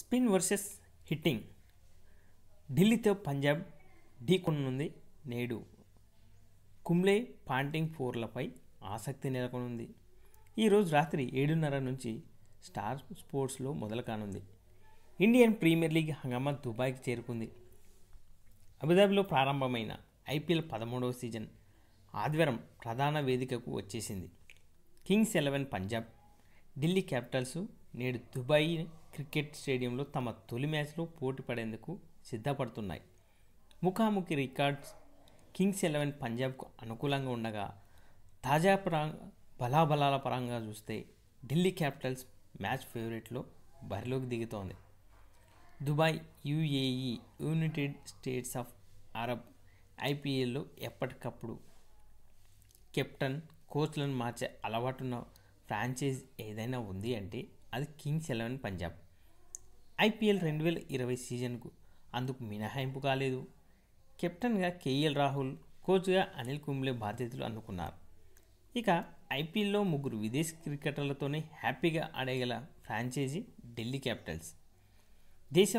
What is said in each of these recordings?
spin versus hitting ఢిల్లీతో పంజాబ్ ఢీకొనుంది నేడు కుంబ్లే పాంటింగ్ ఫోర్లపై ఆసక్తి నెలకొనుంది ఈరోజు రాత్రి ఏడున్నర నుంచి స్టార్ స్పోర్ట్స్లో మొదలు కానుంది ఇండియన్ ప్రీమియర్ లీగ్ హంగామా దుబాయ్కి చేరుకుంది అబుదాబిలో ప్రారంభమైన ఐపీఎల్ పదమూడవ సీజన్ ఆదివారం ప్రధాన వేదికకు వచ్చేసింది Kings Eleven Punjab Delhi Capitals నేడు దుబాయ్ క్రికెట్ స్టేడియంలో తమ తొలి మ్యాచ్లో పోటీ పడేందుకు సిద్ధపడుతున్నాయి ముఖాముఖి రికార్డ్స్ కింగ్స్ ఎలెవెన్ పంజాబ్కు అనుకూలంగా ఉండగా తాజా పరంగా బలాబలాల పరంగా చూస్తే ఢిల్లీ క్యాపిటల్స్ మ్యాచ్ ఫేవరెట్లో బరిలోకి దిగుతోంది Dubai UAE United States of Arab ఐపీఎల్లో ఎప్పటికప్పుడు కెప్టెన్ కోచ్లను మార్చే అలవాటున్న ఫ్రాంచైజ్ ఏదైనా ఉంది అంటే అది కింగ్స్ ఎలెవెన్ పంజాబ్ ఐపీఎల్ రెండు వేల ఇరవై సీజన్కు అందుకు మినహాయింపు కాలేదు కెప్టెన్గా కేఎల్ రాహుల్ కోచ్గా అనిల్ కుంబ్లే బాధ్యతలు అందుకున్నారు ఇక ఐపీఎల్లో ముగ్గురు విదేశీ క్రికెటర్లతోనే హ్యాపీగా ఆడేగల ఫ్రాంచైజీ ఢిల్లీ క్యాపిటల్స్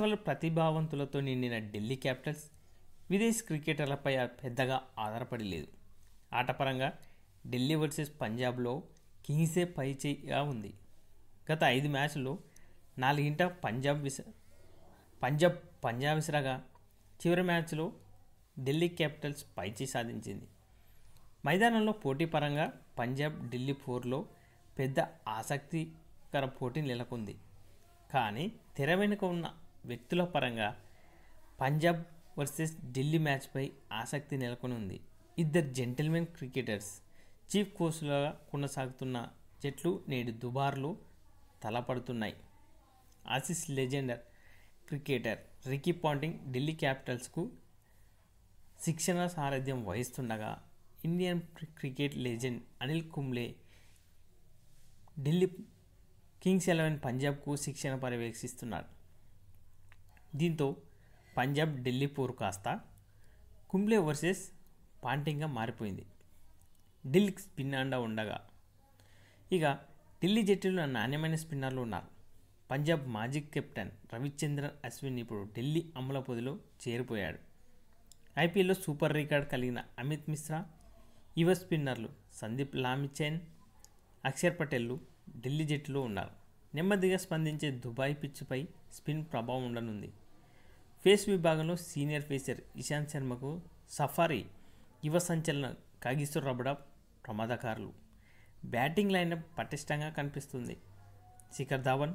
వాళ్ళ ప్రతిభావంతులతో నిండిన ఢిల్లీ క్యాపిటల్స్ విదేశీ క్రికెటర్లపై పెద్దగా ఆధారపడి లేదు ఆటపరంగా ఢిల్లీ వర్సెస్ పంజాబ్లో కింగ్సే పైచేయిగా ఉంది గత ఐదు మ్యాచ్లు నాలుగింట పంజాబ్ విస పంజాబ్ పంజాబ్ విసిరాగా చివరి మ్యాచ్లో ఢిల్లీ క్యాపిటల్స్ పైచి సాధించింది మైదానంలో పోటీ పరంగా పంజాబ్ ఢిల్లీ ఫోర్లో పెద్ద ఆసక్తికర పోటీ నెలకొంది కానీ తెర వెనుక ఉన్న వ్యక్తుల పరంగా పంజాబ్ వర్సెస్ ఢిల్లీ మ్యాచ్పై ఆసక్తి నెలకొని ఉంది ఇద్దరు జెంటిల్మెన్ క్రికెటర్స్ చీఫ్ కోచ్లుగా కొనసాగుతున్న జట్లు నేడు దుబార్లో తలపడుతున్నాయి Aussie legendary cricketer Ricky Ponting Delhi క్యాపిటల్స్కు శిక్షణ సారథ్యం వహిస్తుండగా Indian cricket legend Anil Kumble Delhi Kings Eleven పంజాబ్కు శిక్షణ పర్యవేక్షిస్తున్నారు దీంతో పంజాబ్ ఢిల్లీ పూర్ కాస్త కుంబ్లే వర్సెస్ పాంటింగ్గా మారిపోయింది ఢిల్లీకి స్పిన్ అండా ఉండగా ఇక ఢిల్లీ జట్టులో నాణ్యమైన స్పిన్నర్లు ఉన్నారు పంజాబ్ మాజీ కెప్టెన్ రవిచంద్రన్ అశ్విన్ ఇప్పుడు ఢిల్లీ అమలపొదిలో చేరిపోయాడు ఐపీఎల్లో సూపర్ రికార్డ్ కలిగిన అమిత్ మిశ్రా యువ స్పిన్నర్లు సందీప్ లామిచైన్ అక్షర్ పటేల్లు ఢిల్లీ జట్టులో ఉన్నారు నెమ్మదిగా స్పందించే దుబాయ్ పిచ్పై స్పిన్ ప్రభావం ఉండనుంది ఫేస్ విభాగంలో సీనియర్ ఫేసర్ ఇషాంత్ శర్మకు సఫారీ యువ సంచలన కాగిసో రబడా ప్రమాదకారులు బ్యాటింగ్ లైన్ పటిష్టంగా కనిపిస్తుంది శిఖర్ ధావన్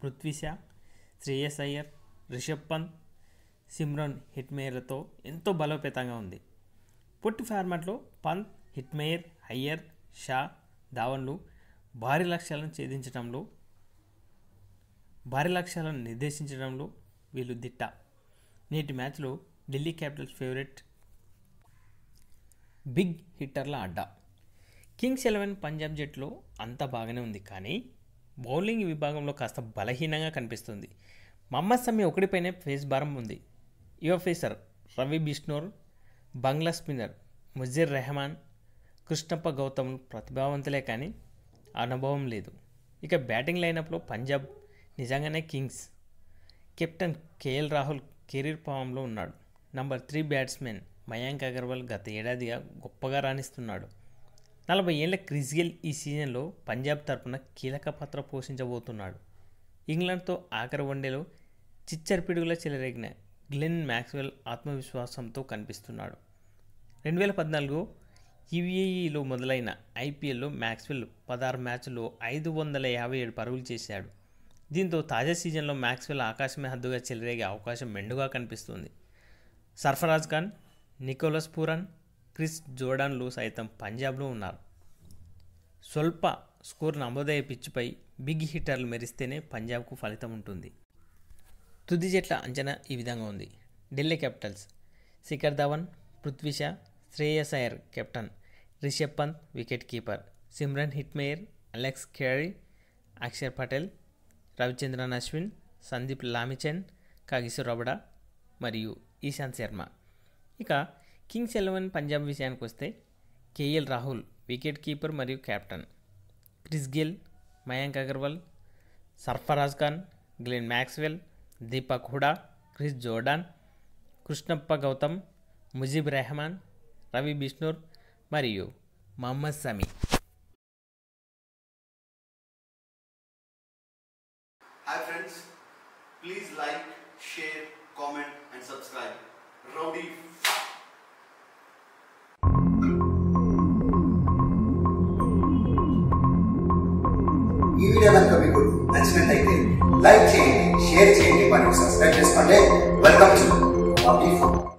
పృథ్వీ షా శ్రేయస్ అయ్యర్ రిషబ్ పంత్ సిమ్రన్ హిట్మేయర్లతో ఎంతో బలోపేతంగా ఉంది పొట్టి ఫార్మాట్లో పంత్ హిట్మేయర్ అయ్యర్ షా ధావన్లు భారీ లక్ష్యాలను ఛేదించడంలో భారీ లక్ష్యాలను నిర్దేశించడంలో వీళ్ళు దిట్ట నేటి మ్యాచ్లో ఢిల్లీ క్యాపిటల్స్ ఫేవరెట్ బిగ్ హిట్టర్ల అడ్డా కింగ్స్ ఎలెవెన్ పంజాబ్ జట్లో అంత బాగానే ఉంది కానీ బౌలింగ్ విభాగంలో కాస్త బలహీనంగా కనిపిస్తుంది మహమ్మద్ సమ్మి ఒకటిపైనే ఫేస్ భారం ఉంది యువ ఫేసర్ రవి బిష్ణోర్ బంగ్లా స్పిన్నర్ ముజీర్ రెహమాన్ కృష్ణప్ప గౌతమ్ ప్రతిభావంతులే కానీ అనుభవం లేదు ఇక బ్యాటింగ్ లైనప్లో పంజాబ్ నిజంగానే Kings captain KL Rahul career పావంలో ఉన్నాడు number three batsmen Mayank Agarwal గత ఏడాదిగా గొప్పగా రాణిస్తున్నాడు నలభై ఏళ్ల క్రిజియల్ ఈ సీజన్లో పంజాబ్ తరపున కీలక పాత్ర పోషించబోతున్నాడు ఇంగ్లాండ్తో ఆఖరి వన్డేలో చిచ్చర్పిడుగుల చెలరేగిన గ్లెన్ మ్యాక్స్వెల్ ఆత్మవిశ్వాసంతో కనిపిస్తున్నాడు రెండు వేల పద్నాలుగు ఈవీఏఈలో మొదలైన ఐపీఎల్లో మ్యాక్స్వెల్ పదహారు మ్యాచ్లో ఐదు వందల యాభై ఏడు పరుగులు చేశాడు దీంతో తాజా సీజన్లో మ్యాక్స్వెల్ ఆకాశమే హద్దుగా చెలరేగే అవకాశం మెండుగా కనిపిస్తుంది Sarfaraz Khan Nicholas Pooran Chris జోర్డాన్లు సైతం పంజాబ్లో ఉన్నారు స్వల్ప స్కోర్ నమోదయ్యే పిచ్చిపై బిగ్ హిట్టర్లు మెరిస్తేనే పంజాబ్కు ఫలితం ఉంటుంది తుది జట్ల అంచనా ఈ విధంగా ఉంది Delhi Capitals Shikhar Dhawan Prithvi Shaw Shreyas Iyer captain Rishabh Pant wicket keeper Shimron Hetmyer Alex Carey Axar Patel Ravichandran Ashwin Sandeep Lamichhane Kagiso Rabada మరియు ఈశాంత్ శర్మ ఇక కింగ్స్ ఎలెవన్ పంజాబ్ విషయానికి వస్తే కేఎల్ రాహుల్ వికెట్ కీపర్ మరియు captain Chris Gayle Mayank Agarwal Sarfaraz Khan Glenn Maxwell Deepak Hooda Chris Jordan Krishnappa Gowtham Mujeeb Rahman Ravi Bishnoi మరియు Mohammed Shami hi friends please like share comment and subscribe rowdy నచ్చినట్లయితే లైక్ చేయండి share చేయండి మరియు సబ్స్క్రైబ్ చేసుకోండి వెల్కమ్ టు